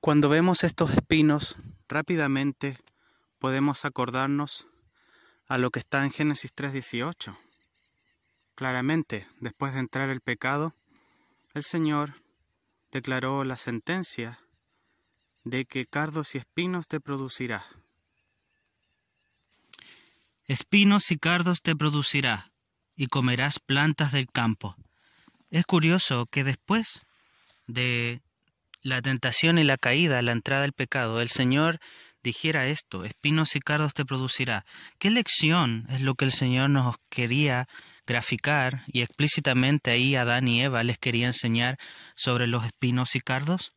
Cuando vemos estos espinos, rápidamente podemos acordarnos a lo que está en Génesis 3:18. Claramente, después de entrar el pecado, el Señor declaró la sentencia de que cardos y espinos te producirá. Espinos y cardos te producirá, y comerás plantas del campo. Es curioso que después de la tentación y la caída, la entrada del pecado, el Señor dijera esto, espinos y cardos te producirá. ¿Qué lección es lo que el Señor nos quería graficar y explícitamente ahí Adán y Eva les quería enseñar sobre los espinos y cardos?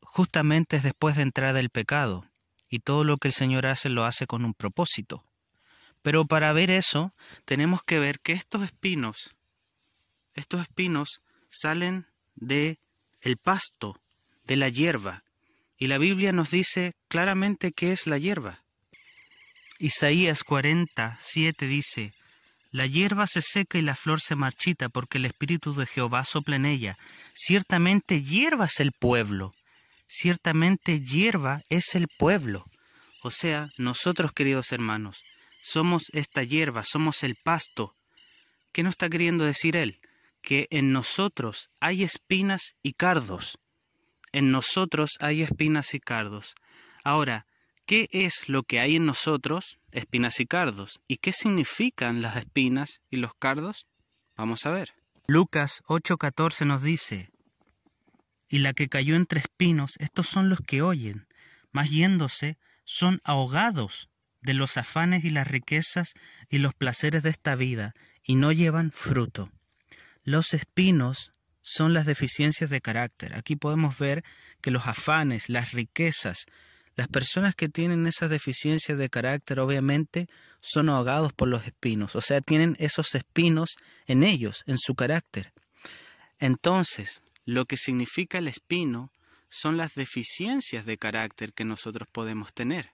Justamente es después de entrada del pecado, y todo lo que el Señor hace lo hace con un propósito. Pero para ver eso, tenemos que ver que estos espinos, estos espinos salen de el pasto, de la hierba. Y la Biblia nos dice claramente qué es la hierba. Isaías 40, 7 dice, La hierba se seca y la flor se marchita porque el Espíritu de Jehová sopla en ella. Ciertamente hierba es el pueblo. Ciertamente hierba es el pueblo. O sea, nosotros queridos hermanos, somos esta hierba, somos el pasto. ¿Qué nos está queriendo decir él? que en nosotros hay espinas y cardos. En nosotros hay espinas y cardos. Ahora, ¿qué es lo que hay en nosotros? Espinas y cardos. ¿Y qué significan las espinas y los cardos? Vamos a ver. Lucas 8:14 nos dice, y la que cayó entre espinos, estos son los que oyen, mas yéndose, son ahogados de los afanes y las riquezas y los placeres de esta vida, y no llevan fruto. Los espinos son las deficiencias de carácter. Aquí podemos ver que los afanes, las riquezas, las personas que tienen esas deficiencias de carácter obviamente son ahogados por los espinos, o sea, tienen esos espinos en ellos, en su carácter. Entonces, lo que significa el espino son las deficiencias de carácter que nosotros podemos tener.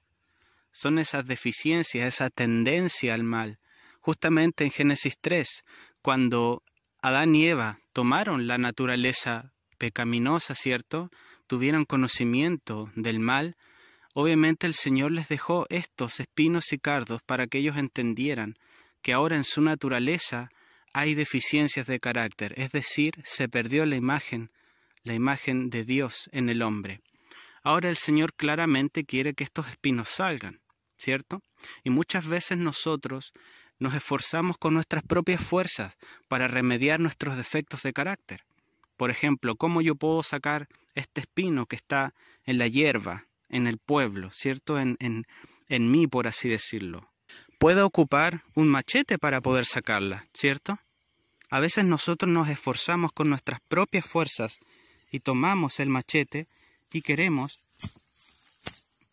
Son esas deficiencias, esa tendencia al mal. Justamente en Génesis 3, cuando Adán y Eva tomaron la naturaleza pecaminosa, ¿cierto? Tuvieron conocimiento del mal. Obviamente el Señor les dejó estos espinos y cardos para que ellos entendieran que ahora en su naturaleza hay deficiencias de carácter, es decir, se perdió la imagen, la imagen de Dios en el hombre. Ahora el Señor claramente quiere que estos espinos salgan, ¿cierto? Y muchas veces nosotros nos esforzamos con nuestras propias fuerzas para remediar nuestros defectos de carácter. Por ejemplo, ¿cómo yo puedo sacar este espino que está en la hierba, en el pueblo, ¿cierto? En, en, en mí, por así decirlo. Puedo ocupar un machete para poder sacarla, ¿cierto? A veces nosotros nos esforzamos con nuestras propias fuerzas y tomamos el machete y queremos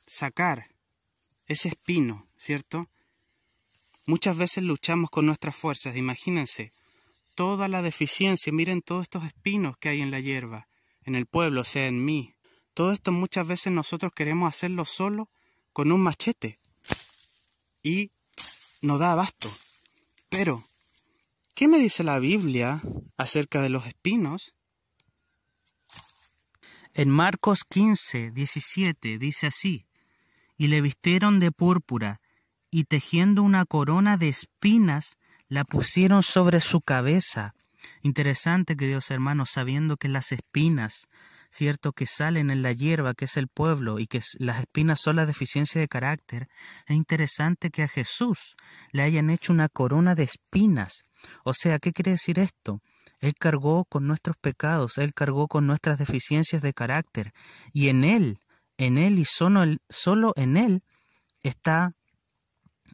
sacar ese espino, ¿cierto? Muchas veces luchamos con nuestras fuerzas, imagínense, toda la deficiencia, miren todos estos espinos que hay en la hierba, en el pueblo, o sea, en mí. Todo esto muchas veces nosotros queremos hacerlo solo con un machete y no da abasto. Pero, ¿qué me dice la Biblia acerca de los espinos? En Marcos 15, 17 dice así, y le vistieron de púrpura y tejiendo una corona de espinas la pusieron sobre su cabeza. Interesante, queridos hermanos, sabiendo que las espinas, cierto, que salen en la hierba, que es el pueblo, y que las espinas son la deficiencia de carácter, es interesante que a Jesús le hayan hecho una corona de espinas. O sea, ¿qué quiere decir esto? Él cargó con nuestros pecados, Él cargó con nuestras deficiencias de carácter, y en Él, en Él y solo, solo en Él está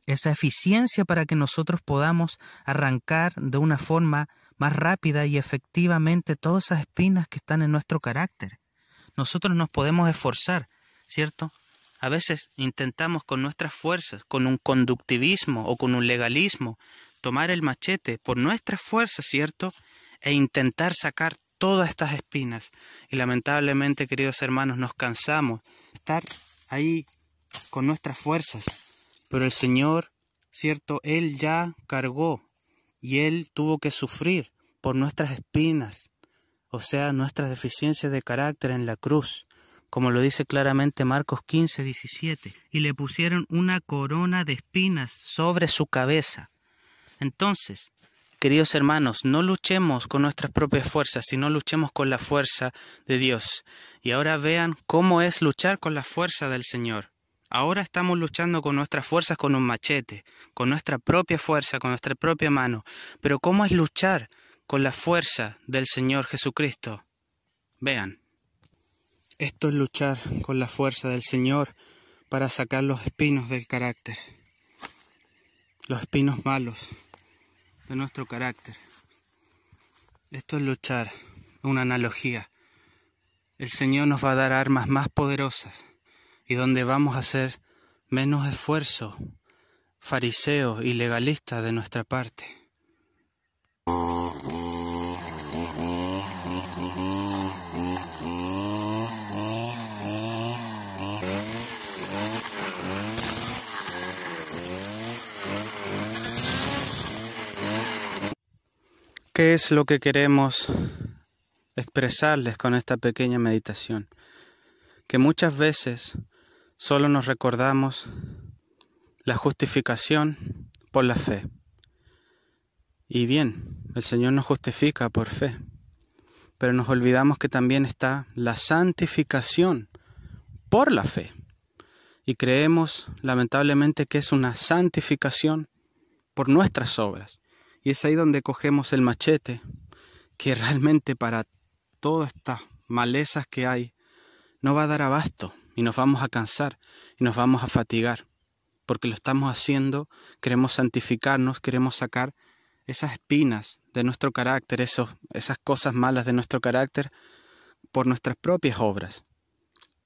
esa eficiencia para que nosotros podamos arrancar de una forma más rápida y efectivamente todas esas espinas que están en nuestro carácter. Nosotros nos podemos esforzar, ¿cierto? A veces intentamos con nuestras fuerzas, con un conductivismo o con un legalismo, tomar el machete por nuestras fuerzas, ¿cierto? E intentar sacar todas estas espinas. Y lamentablemente, queridos hermanos, nos cansamos estar ahí con nuestras fuerzas, pero el Señor, cierto, Él ya cargó y Él tuvo que sufrir por nuestras espinas, o sea, nuestras deficiencias de carácter en la cruz, como lo dice claramente Marcos 15, 17, y le pusieron una corona de espinas sobre su cabeza. Entonces, queridos hermanos, no luchemos con nuestras propias fuerzas, sino luchemos con la fuerza de Dios. Y ahora vean cómo es luchar con la fuerza del Señor. Ahora estamos luchando con nuestras fuerzas, con un machete, con nuestra propia fuerza, con nuestra propia mano. Pero ¿cómo es luchar con la fuerza del Señor Jesucristo? Vean, esto es luchar con la fuerza del Señor para sacar los espinos del carácter, los espinos malos de nuestro carácter. Esto es luchar, una analogía. El Señor nos va a dar armas más poderosas y donde vamos a hacer menos esfuerzo fariseo y legalista de nuestra parte. ¿Qué es lo que queremos expresarles con esta pequeña meditación? Que muchas veces solo nos recordamos la justificación por la fe. Y bien, el Señor nos justifica por fe, pero nos olvidamos que también está la santificación por la fe. Y creemos lamentablemente que es una santificación por nuestras obras. Y es ahí donde cogemos el machete, que realmente para todas estas malezas que hay, no va a dar abasto y nos vamos a cansar y nos vamos a fatigar, porque lo estamos haciendo, queremos santificarnos, queremos sacar esas espinas de nuestro carácter, esos, esas cosas malas de nuestro carácter por nuestras propias obras.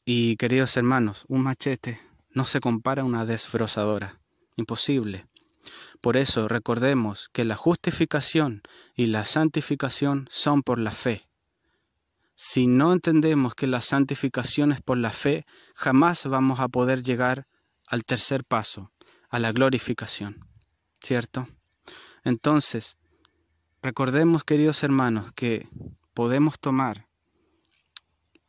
Y queridos hermanos, un machete no se compara a una desbrozadora, imposible. Por eso recordemos que la justificación y la santificación son por la fe, si no entendemos que la santificación es por la fe, jamás vamos a poder llegar al tercer paso, a la glorificación. ¿Cierto? Entonces, recordemos, queridos hermanos, que podemos tomar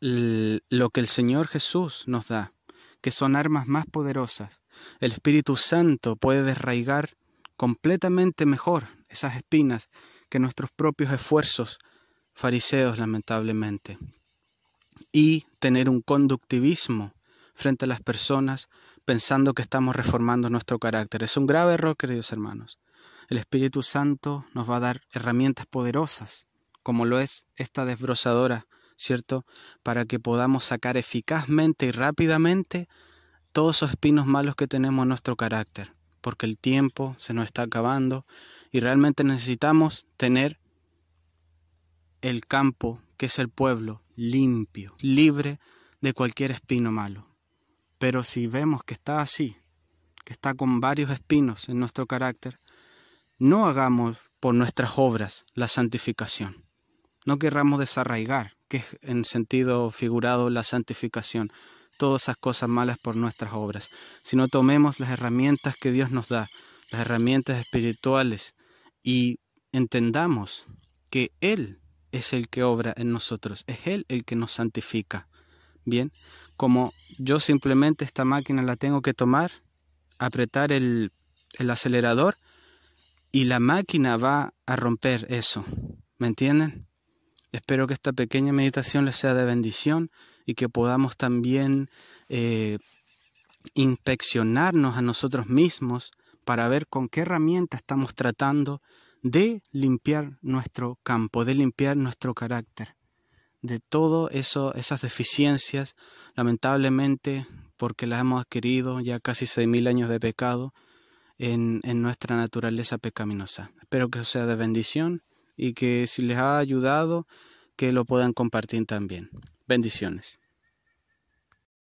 lo que el Señor Jesús nos da, que son armas más poderosas. El Espíritu Santo puede desraigar completamente mejor esas espinas que nuestros propios esfuerzos fariseos lamentablemente y tener un conductivismo frente a las personas pensando que estamos reformando nuestro carácter. Es un grave error, queridos hermanos. El Espíritu Santo nos va a dar herramientas poderosas, como lo es esta desbrozadora, ¿cierto? Para que podamos sacar eficazmente y rápidamente todos esos espinos malos que tenemos en nuestro carácter, porque el tiempo se nos está acabando y realmente necesitamos tener el campo, que es el pueblo, limpio, libre de cualquier espino malo. Pero si vemos que está así, que está con varios espinos en nuestro carácter, no hagamos por nuestras obras la santificación. No querramos desarraigar, que es en sentido figurado la santificación, todas esas cosas malas por nuestras obras, sino tomemos las herramientas que Dios nos da, las herramientas espirituales, y entendamos que Él es el que obra en nosotros, es Él el que nos santifica. Bien, como yo simplemente esta máquina la tengo que tomar, apretar el, el acelerador y la máquina va a romper eso. ¿Me entienden? Espero que esta pequeña meditación les sea de bendición y que podamos también eh, inspeccionarnos a nosotros mismos para ver con qué herramienta estamos tratando de limpiar nuestro campo, de limpiar nuestro carácter, de todo eso, esas deficiencias, lamentablemente, porque las hemos adquirido ya casi seis mil años de pecado en, en nuestra naturaleza pecaminosa. Espero que eso sea de bendición y que si les ha ayudado, que lo puedan compartir también. Bendiciones.